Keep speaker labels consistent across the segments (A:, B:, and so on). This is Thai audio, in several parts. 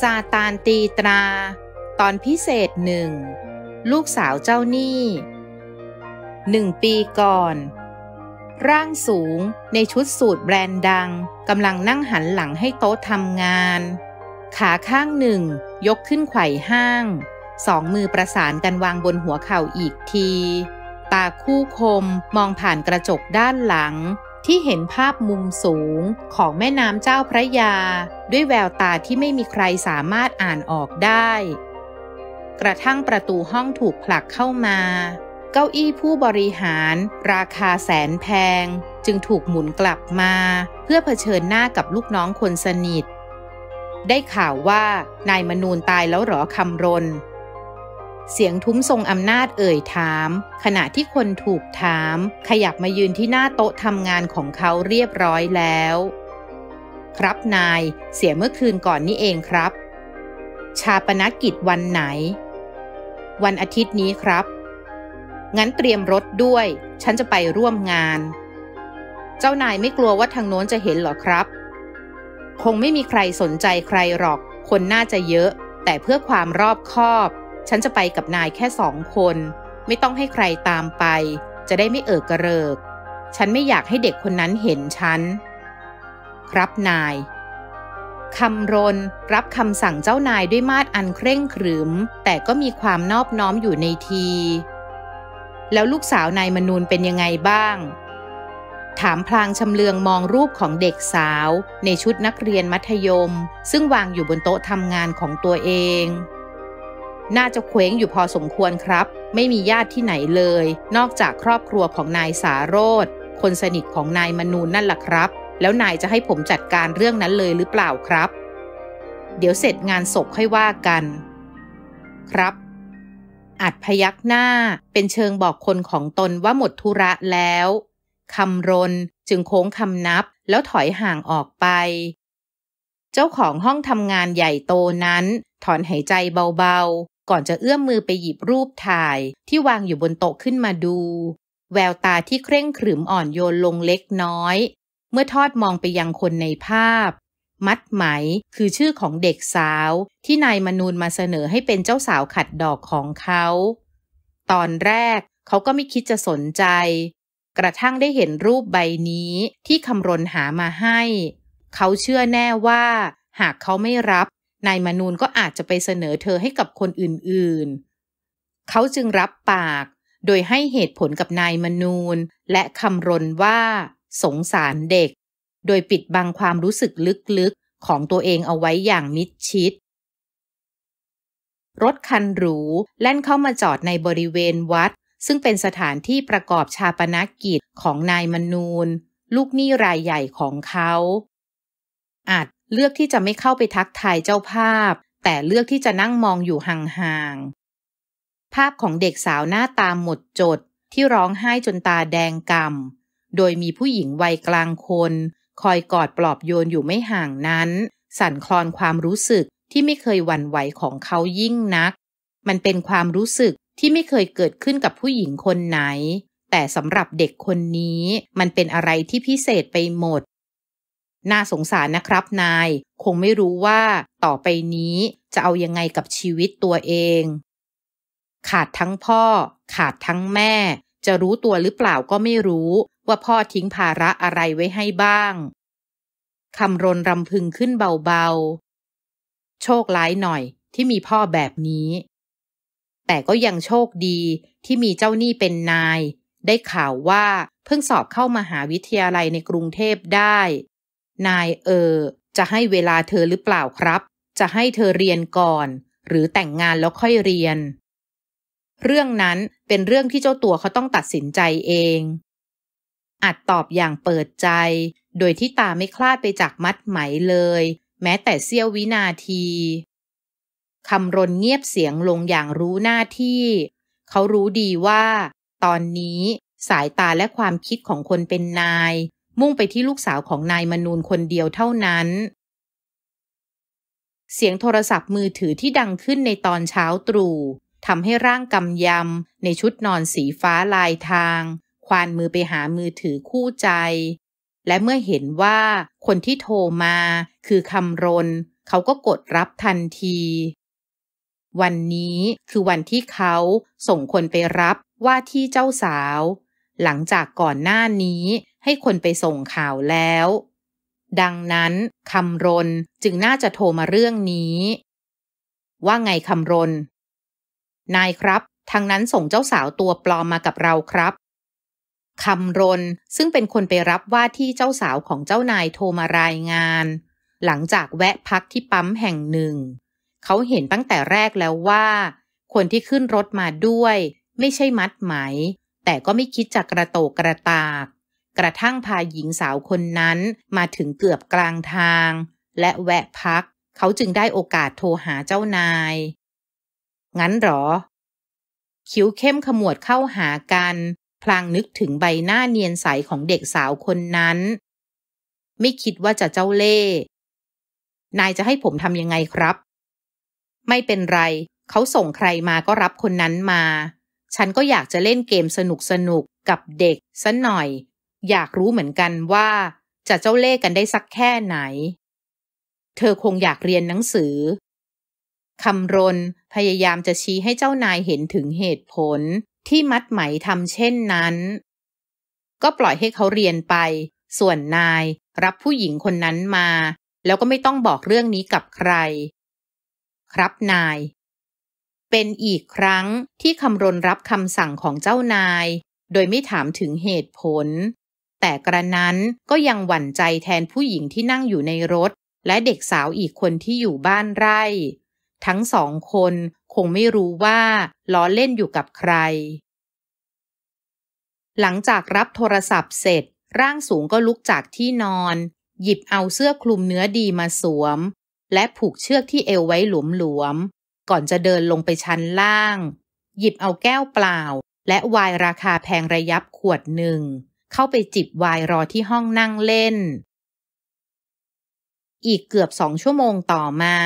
A: ซาตานตีตรา ตอนพิเศษหนึ่ง ลูกสาวเจ้าหนี้หนึ่งปีก่อน ร่างสูงในชุดสูทแบรนด์ดัง กำลังนั่งหันหลังให้โต๊ะทำงาน ขาข้างหนึ่ง ยกขึ้นไขว่ห้าง สองมือประสานกันวางบนหัวเข่าอีกที ตาคู่คมมองผ่านกระจกด้านหลังที่เห็นภาพมุมสูงของแม่น้ำเจ้าพระยา ด้วยแววตาที่ไม่มีใครสามารถอ่านออกได้ กระทั่งประตูห้องถูกผลักเข้ามา เก้าอี้ผู้บริหารราคาแสนแพงจึงถูกหมุนกลับมา เพื่อเผชิญหน้ากับลูกน้องคนสนิท ได้ข่าวว่านายมนูนตายแล้วหรอคำรนเสียงทุ้มทรงอำนาจเอ่ยถาม ขณะที่คนถูกถาม ขยับมายืนที่หน้าโต๊ะทำงานของเขาเรียบร้อยแล้ว ครับนายเสียเมื่อคืนก่อนนี้เองครับ ชาปนกิจวันไหน วันอาทิตย์นี้ครับ งั้นเตรียมรถด้วย ฉันจะไปร่วมงาน เจ้านายไม่กลัวว่าทางโน้นจะเห็นหรอครับ คงไม่มีใครสนใจใครหรอก คนน่าจะเยอะ แต่เพื่อความรอบคอบฉันจะไปกับนายแค่สองคน ไม่ต้องให้ใครตามไปจะได้ไม่เอิกกระเริก ฉันไม่อยากให้เด็กคนนั้นเห็นฉันครับนายคำรนรับคำสั่งเจ้านายด้วยมาดอันเคร่งขรึมแต่ก็มีความนอบน้อมอยู่ในที แล้วลูกสาวนายมนูนเป็นยังไงบ้าง ถามพลางชำเลืองมองรูปของเด็กสาว ในชุดนักเรียนมัธยม ซึ่งวางอยู่บนโต๊ะทำงานของตัวเองน่าจะเคว้งอยู่พอสมควรครับ ไม่มีญาติที่ไหนเลย นอกจากครอบครัวของนายสาโรธคนสนิทของนายมนูนนั่นแหละครับ แล้วนายจะให้ผมจัดการเรื่องนั้นเลยหรือเปล่าครับ เดี๋ยวเสร็จงานศพค่อยว่ากัน ครับ อัดพยักหน้าเป็นเชิงบอกคนของตนว่าหมดธุระแล้วคำรน จึงโค้งคำนับแล้วถอยห่างออกไป เจ้าของห้องทำงานใหญ่โตนั้น ถอนหายใจเบาก่อนจะเอื้อมมือไปหยิบรูปถ่ายที่วางอยู่บนโต๊ะขึ้นมาดู แววตาที่เคร่งขรึมอ่อนโยนลงเล็กน้อย เมื่อทอดมองไปยังคนในภาพ มัดไหมคือชื่อของเด็กสาว ที่นายมนูนมาเสนอให้เป็นเจ้าสาวขัดดอกของเขา ตอนแรกเขาก็ไม่คิดจะสนใจ กระทั่งได้เห็นรูปใบนี้ที่คำรนหามาให้ เขาเชื่อแน่ว่า หากเขาไม่รับนายมนูนก็อาจจะไปเสนอเธอให้กับคนอื่นๆ เขาจึงรับปากโดยให้เหตุผลกับนายมนูนและคำรนว่าสงสารเด็ก โดยปิดบังความรู้สึกลึกๆ ของตัวเองเอาไว้อย่างมิดชิด รถคันหรู แล่นเข้ามาจอดในบริเวณวัด ซึ่งเป็นสถานที่ประกอบชาปนกิจของนายมนูนลูกหนี้รายใหญ่ของเขาอาจเลือกที่จะไม่เข้าไปทักทายเจ้าภาพ แต่เลือกที่จะนั่งมองอยู่ห่างๆ ภาพของเด็กสาวหน้าตาหมดจดที่ร้องไห้จนตาแดงกำ่ำโดยมีผู้หญิงวัยกลางคน คอยกอดปลอบโยนอยู่ไม่ห่างนั้น สั่นคลอนความรู้สึกที่ไม่เคยหวั่นไหวของเขายิ่งนัก มันเป็นความรู้สึกที่ไม่เคยเกิดขึ้นกับผู้หญิงคนไหน แต่สำหรับเด็กคนนี้มันเป็นอะไรที่พิเศษไปหมดน่าสงสารนะครับ นายคงไม่รู้ว่าต่อไปนี้จะเอายังไงกับชีวิตตัวเอง ขาดทั้งพ่อ ขาดทั้งแม่ จะรู้ตัวหรือเปล่าก็ไม่รู้ ว่าพ่อทิ้งภาระอะไรไว้ให้บ้างคำรนรำพึงขึ้นเบาๆ โชคร้ายหน่อยที่มีพ่อแบบนี้ แต่ก็ยังโชคดีที่มีเจ้าหนี้เป็นนาย ได้ข่าวว่าเพิ่งสอบเข้ามาหาวิทยาลัยในกรุงเทพได้นายเออจะให้เวลาเธอหรือเปล่าครับ จะให้เธอเรียนก่อนหรือแต่งงานแล้วค่อยเรียน เรื่องนั้นเป็นเรื่องที่เจ้าตัวเขาต้องตัดสินใจเองอาจตอบอย่างเปิดใจ โดยที่ตาไม่คลาดไปจากมัดไหมเลย แม้แต่เสี้ยววินาที คำรนเงียบเสียงลงอย่างรู้หน้าที่ เขารู้ดีว่าตอนนี้สายตาและความคิดของคนเป็นนายมุ่งไปที่ลูกสาวของนายมนูนคนเดียวเท่านั้น เสียงโทรศัพท์มือถือที่ดังขึ้นในตอนเช้าตรู่ทำให้ร่างกำยำในชุด นอนสีฟ้าลายทาง ควานมือไปหามือถือคู่ใจ และเมื่อเห็นว่าคนที่โทรมา คือคำรน เขาก็กดรับทันที วันนี้คือวันที่เขาส่งคนไปรับว่าที่เจ้าสาว หลังจากก่อนหน้านี้ให้คนไปส่งข่าวแล้ว ดังนั้นคำรนจึงน่าจะโทรมาเรื่องนี้ ว่าไงคำรน นายครับ ทางนั้นส่งเจ้าสาวตัวปลอมมากับเราครับ คำรนซึ่งเป็นคนไปรับว่าที่เจ้าสาวของเจ้านายโทรมารายงาน หลังจากแวะพักที่ปั๊มแห่งหนึ่ง เขาเห็นตั้งแต่แรกแล้วว่า คนที่ขึ้นรถมาด้วย ไม่ใช่มัดไหม แต่ก็ไม่คิดจะกระโตกกระตากกระทั่งพาหญิงสาวคนนั้นมาถึงเกือบกลางทาง และแวะพัก เขาจึงได้โอกาสโทรหาเจ้านาย งั้นหรอ คิ้วเข้มขมวดเข้าหากัน พลางนึกถึงใบหน้าเนียนใสของเด็กสาวคนนั้น ไม่คิดว่าจะเจ้าเล่ นายจะให้ผมทำยังไงครับ ไม่เป็นไรเขาส่งใครมาก็รับคนนั้นมา ฉันก็อยากจะเล่นเกมสนุกสนุกกับเด็กสันหน่อยอยากรู้เหมือนกันว่าจะเจ้าเล่ห์กันได้สักแค่ไหน เธอคงอยากเรียนหนังสือ คำรนพยายามจะชี้ให้เจ้านายเห็นถึงเหตุผลที่มัดไหมทำเช่นนั้น ก็ปล่อยให้เขาเรียนไป ส่วนนายรับผู้หญิงคนนั้นมา แล้วก็ไม่ต้องบอกเรื่องนี้กับใคร ครับนาย เป็นอีกครั้งที่คำรนรับคำสั่งของเจ้านาย โดยไม่ถามถึงเหตุผลแต่กระนั้นก็ยังหวั่นใจแทนผู้หญิงที่นั่งอยู่ในรถ และเด็กสาวอีกคนที่อยู่บ้านไร่ ทั้งสองคนคงไม่รู้ว่าล้อเล่นอยู่กับใคร หลังจากรับโทรศัพท์เสร็จร่างสูงก็ลุกจากที่นอน หยิบเอาเสื้อคลุมเนื้อดีมาสวม และผูกเชือกที่เอวไว้หลวมๆก่อนจะเดินลงไปชั้นล่าง หยิบเอาแก้วเปล่า และวายราคาแพงระยับขวดหนึ่งเข้าไปจิบไวน์รอที่ห้องนั่งเล่น อีกเกือบสองชั่วโมงต่อมา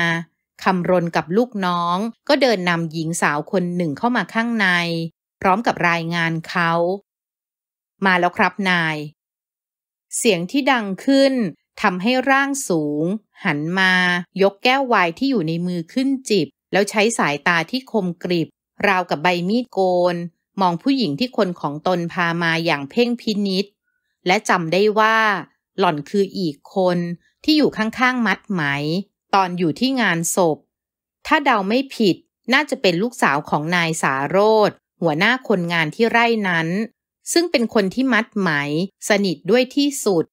A: คำรนกับลูกน้อง ก็เดินนำหญิงสาวคนหนึ่งเข้ามาข้างใน พร้อมกับรายงานเขา มาแล้วครับนาย เสียงที่ดังขึ้นทำให้ร่างสูง หันมา ยกแก้วไวน์ที่อยู่ในมือขึ้นจิบ แล้วใช้สายตาที่คมกริบ ราวกับใบมีดโกนมองผู้หญิงที่คนของตนพามาอย่างเพ่งพินิษและจำได้ว่า หล่อนคืออีกคนที่อยู่ข้างๆ มัดไหม ตอนอยู่ที่งานศพ ถ้าเดาไม่ผิดน่าจะเป็นลูกสาวของนายสาโรธหัวหน้าคนงานที่ไร่นั้น ซึ่งเป็นคนที่มัดไหม สนิทด้วยที่สุด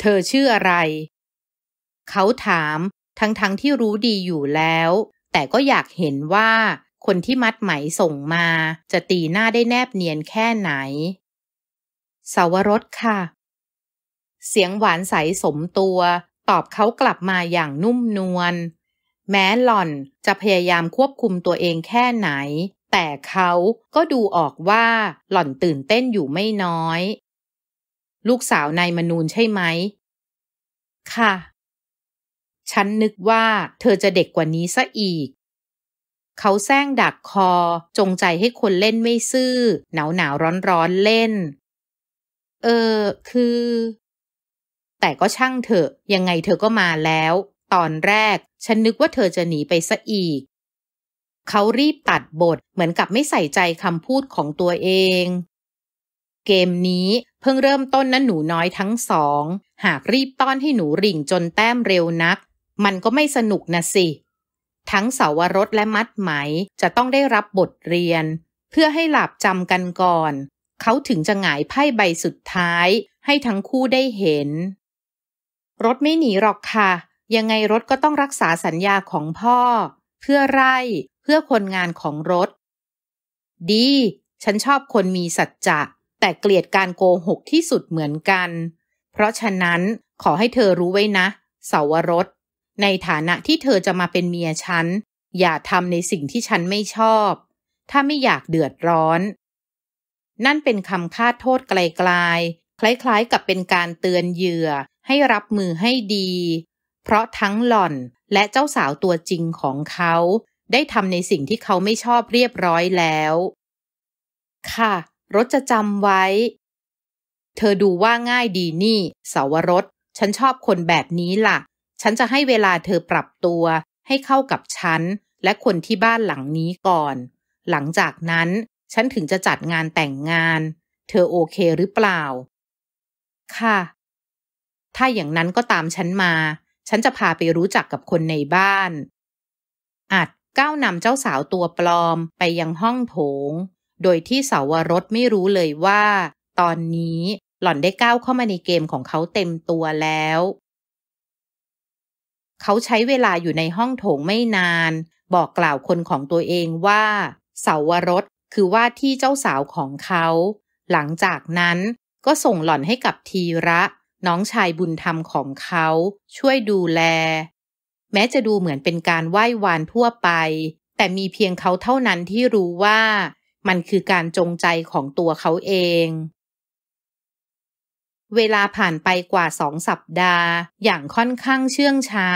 A: เธอชื่ออะไร เขาถาม ทั้งๆทที่รู้ดีอยู่แล้ว แต่ก็อยากเห็นว่าคนที่มัดไหมส่งมาจะตีหน้าได้แนบเนียนแค่ไหนสาวรสค่ะ เสียงหวานใสสมตัวตอบเขากลับมาอย่างนุ่มนวลแม้หล่อนจะพยายามควบคุมตัวเองแค่ไหน แต่เขาก็ดูออกว่าหล่อนตื่นเต้นอยู่ไม่น้อย ลูกสาวนายมนูนใช่ไหม ค่ะ ฉันนึกว่าเธอจะเด็กกว่านี้ซะอีกเขาแซงดักคอ จงใจให้คนเล่นไม่ซื่อ หนาวหนาวร้อนร้อนเล่น เออ คือ แต่ก็ช่างเถอะ ยังไงเธอก็มาแล้ว ตอนแรกฉันนึกว่าเธอจะหนีไปซะอีก เขารีบตัดบทเหมือนกับไม่ใส่ใจคำพูดของตัวเอง เกมนี้เพิ่งเริ่มต้นนะหนูน้อยทั้งสอง หากรีบต้อนให้หนูริ่งจนแต้มเร็วนัก มันก็ไม่สนุกนะสิทั้งเสาวรสและมัดไหม จะต้องได้รับบทเรียน เพื่อให้หลับจำกันก่อน เขาถึงจะหงายไพ่ใบสุดท้าย ให้ทั้งคู่ได้เห็น รถไม่หนีหรอกค่ะ ยังไงรถก็ต้องรักษาสัญญาของพ่อ เพื่อไร่เพื่อคนงานของรถ ดี ฉันชอบคนมีสัจจะ แต่เกลียดการโกหกที่สุดเหมือนกัน เพราะฉะนั้นขอให้เธอรู้ไว้นะเสาวรสในฐานะที่เธอจะมาเป็นเมียฉันอย่าทำในสิ่งที่ฉันไม่ชอบ ถ้าไม่อยากเดือดร้อน นั่นเป็นคำคาดโทษไกลๆคล้ายๆกับเป็นการเตือนเหยื่อ ให้รับมือให้ดี เพราะทั้งหล่อนและเจ้าสาวตัวจริงของเขาได้ทำในสิ่งที่เขาไม่ชอบเรียบร้อยแล้ว ค่ะ รถจะจำไว้ เธอดูว่าง่ายดีนี่สาวรสฉันชอบคนแบบนี้ล่ะฉันจะให้เวลาเธอปรับตัวให้เข้ากับฉันและคนที่บ้านหลังนี้ก่อน หลังจากนั้นฉันถึงจะจัดงานแต่งงาน เธอโอเคหรือเปล่า ค่ะ ถ้าอย่างนั้นก็ตามฉันมา ฉันจะพาไปรู้จักกับคนในบ้านอาจก้าวนำเจ้าสาวตัวปลอมไปยังห้องโถง โดยที่สาวรส ไม่รู้เลยว่า ตอนนี้หล่อนได้ก้าวเข้ามาในเกมของเขาเต็มตัวแล้วเขาใช้เวลาอยู่ในห้องโถงไม่นาน บอกกล่าวคนของตัวเองว่าเสาวรส คือว่าที่เจ้าสาวของเขา หลังจากนั้นก็ส่งหล่อนให้กับทีระ น้องชายบุญธรรมของเขา ช่วยดูแล แม้จะดูเหมือนเป็นการไหว้วานทั่วไป แต่มีเพียงเขาเท่านั้นที่รู้ว่ามันคือการจงใจของตัวเขาเองเวลาผ่านไปกว่าสองสัปดาห์ อย่างค่อนข้างเชื่องช้า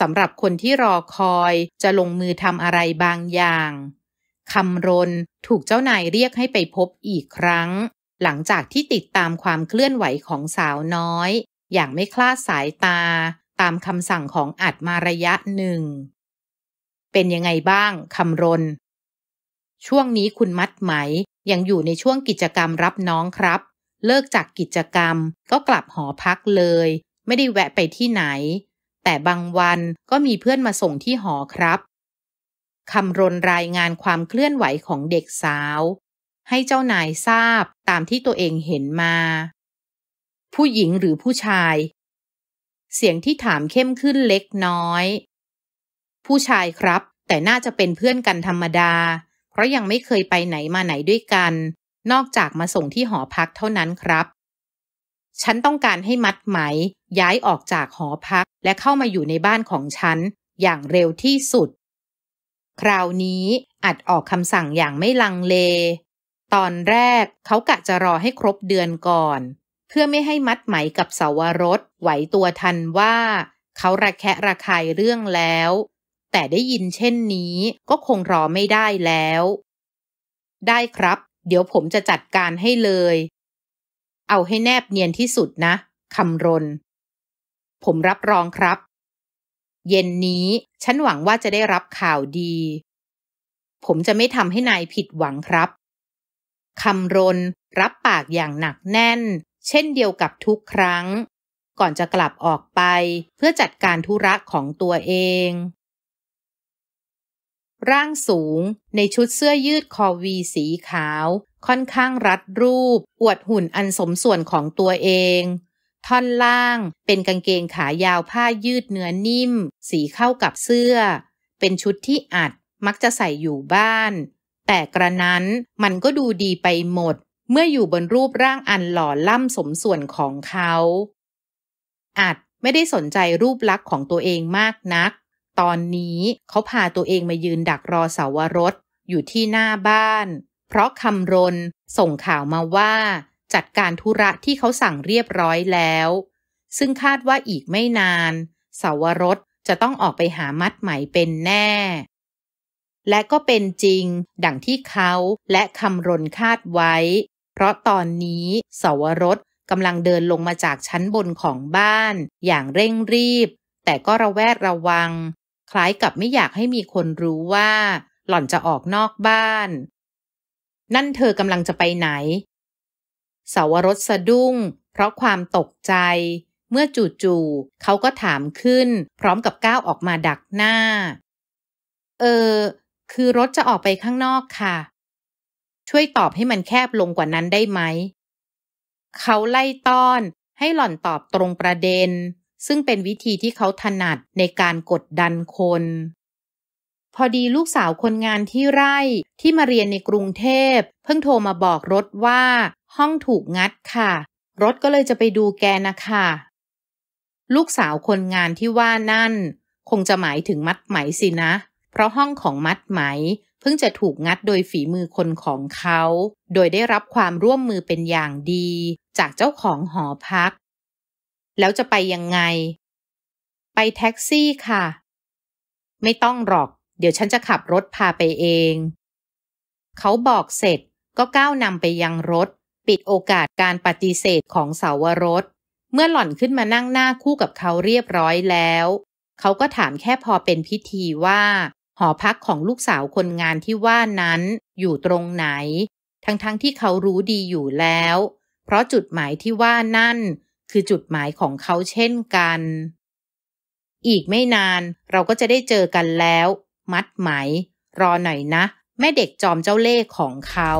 A: สำหรับคนที่รอคอยจะลงมือทำอะไรบางอย่างคำรน ถูกเจ้านายเรียกให้ไปพบอีกครั้ง หลังจากที่ติดตามความเคลื่อนไหวของสาวน้อย อย่างไม่คลาดสายตา ตามคำสั่งของอัดมาระยะหนึ่ง เป็นยังไงบ้างคำรน ช่วงนี้คุณมัดไหมยังอยู่ในช่วงกิจกรรมรับน้องครับเลิกจากกิจกรรมก็กลับหอพักเลย ไม่ได้แวะไปที่ไหน แต่บางวันก็มีเพื่อนมาส่งที่หอครับคำรนรายงานความเคลื่อนไหวของเด็กสาว ให้เจ้านายทราบตามที่ตัวเองเห็นมา ผู้หญิงหรือผู้ชาย เสียงที่ถามเข้มขึ้นเล็กน้อย ผู้ชายครับแต่น่าจะเป็นเพื่อนกันธรรมดา เพราะยังไม่เคยไปไหนมาไหนด้วยกันนอกจากมาส่งที่หอพักเท่านั้นครับ ฉันต้องการให้มัดไหม ย้ายออกจากหอพักและเข้ามาอยู่ในบ้านของฉันอย่างเร็วที่สุด คราวนี้อัดออกคำสั่งอย่างไม่ลังเล ตอนแรกเขากะจะรอให้ครบเดือนก่อน เพื่อไม่ให้มัดไหมกับสาวรสไหวตัวทันว่าเขาระแคะระคายเรื่องแล้ว แต่ได้ยินเช่นนี้ก็คงรอไม่ได้แล้ว ได้ครับเดี๋ยวผมจะจัดการให้เลย เอาให้แนบเนียนที่สุดนะ คำรน ผมรับรองครับ เย็นนี้ฉันหวังว่าจะได้รับข่าวดี ผมจะไม่ทำให้นายผิดหวังครับ คำรนรับปากอย่างหนักแน่น เช่นเดียวกับทุกครั้ง ก่อนจะกลับออกไป เพื่อจัดการธุระของตัวเองร่างสูงในชุดเสื้อยืดคอวีสีขาว ค่อนข้างรัดรูป อวดหุ่นอันสมส่วนของตัวเองท่อนล่างเป็นกางเกงขายาวผ้ายืดเนื้อนิ่มสีเข้ากับเสื้อ เป็นชุดที่อัดมักจะใส่อยู่บ้าน แต่กระนั้นมันก็ดูดีไปหมด เมื่ออยู่บนรูปร่างอันหล่อล่ำสมส่วนของเขา อัดไม่ได้สนใจรูปลักษณ์ของตัวเองมากนักตอนนี้เขาพาตัวเองมายืนดักรอสาวรสอยู่ที่หน้าบ้าน เพราะคำรนส่งข่าวมาว่า จัดการธุระที่เขาสั่งเรียบร้อยแล้ว ซึ่งคาดว่าอีกไม่นานสาวรสจะต้องออกไปหามัดไหมเป็นแน่ และก็เป็นจริงดังที่เขาและคำรนคาดไว้ เพราะตอนนี้สาวรสกำลังเดินลงมาจากชั้นบนของบ้าน อย่างเร่งรีบ แต่ก็ระแวดระวังคล้ายกับไม่อยากให้มีคนรู้ว่า หล่อนจะออกนอกบ้าน นั่นเธอกำลังจะไปไหนสาวรสสะดุ้ง เพราะความตกใจ เมื่อจู่ๆเขาก็ถามขึ้น พร้อมกับก้าวออกมาดักหน้า เออ คือรถจะออกไปข้างนอกค่ะ ช่วยตอบให้มันแคบลงกว่านั้นได้ไหม เขาไล่ต้อนให้หล่อนตอบตรงประเด็นซึ่งเป็นวิธีที่เขาถนัดในการกดดันคน พอดีลูกสาวคนงานที่ไร่ที่มาเรียนในกรุงเทพเพิ่งโทรมาบอกรถว่า ห้องถูกงัดค่ะ รถก็เลยจะไปดูแกนะค่ะลูกสาวคนงานที่ว่านั่น คงจะหมายถึงมัดไหมสินะ เพราะห้องของมัดไหมเพิ่งจะถูกงัดโดยฝีมือคนของเขา โดยได้รับความร่วมมือเป็นอย่างดี จากเจ้าของหอพักแล้วจะไปยังไง ไปแท็กซี่ค่ะ ไม่ต้องหรอก เดี๋ยวฉันจะขับรถพาไปเอง เขาบอกเสร็จก็ก้าวนำไปยังรถ ปิดโอกาสการปฏิเสธของสาวรส เมื่อหล่อนขึ้นมานั่งหน้าคู่กับเขาเรียบร้อยแล้ว เขาก็ถามแค่พอเป็นพิธีว่า หอพักของลูกสาวคนงานที่ว่านั้น อยู่ตรงไหน ทั้งๆทที่เขารู้ดีอยู่แล้ว เพราะจุดหมายที่ว่านั่นคือจุดหมายของเขาเช่นกัน อีกไม่นานเราก็จะได้เจอกันแล้ว มัดไหม รอหน่อยนะ แม่เด็กจอมเจ้าเล่ห์ของเขา